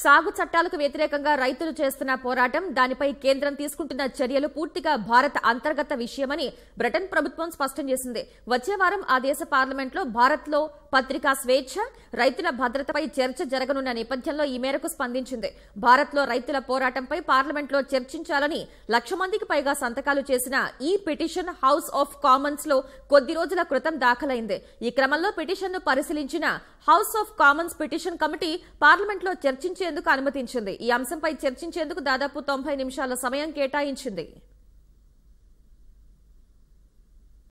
సాగు చట్టాలకు వ్యతిరేకంగా రైతులు చేస్తున్న పోరాటం దానిపై కేంద్రం తీసుకుంటున్న చర్యలు పూర్తిగా భారత అంతర్గత విషయమని బ్రిటన్ ప్రభుత్వం స్పష్టం చేసింది వచ్చే వారం ఆ దేశ పార్లమెంట్లో భారత్లో పత్రికా స్వేచ్ఛ రైతుల భద్రతపై చర్చ జరగనున్న నేపథ్యంలో ఈ మేరకు స్పందించింది భారత్లో రైతుల పోరాటంపై పార్లమెంట్లో చర్చించాలని లక్ష మందికి పైగా సంతకాలు చేసిన ఈ పిటిషన్ హౌస్ ఆఫ్ కామన్స్ లో కొద్ది రోజుల క్రితం దాఖలైంది ఈ క్రమంలో పిటిషన్ను పరిశీలించిన House of Commons petition committee పార్లమెంట్లో చర్చించేందుకు అనుమతించింది ఈ అంశంపై చర్చించేందుకు దాదాపు తొంభై నిమిషాల సమయం కేటాయించింది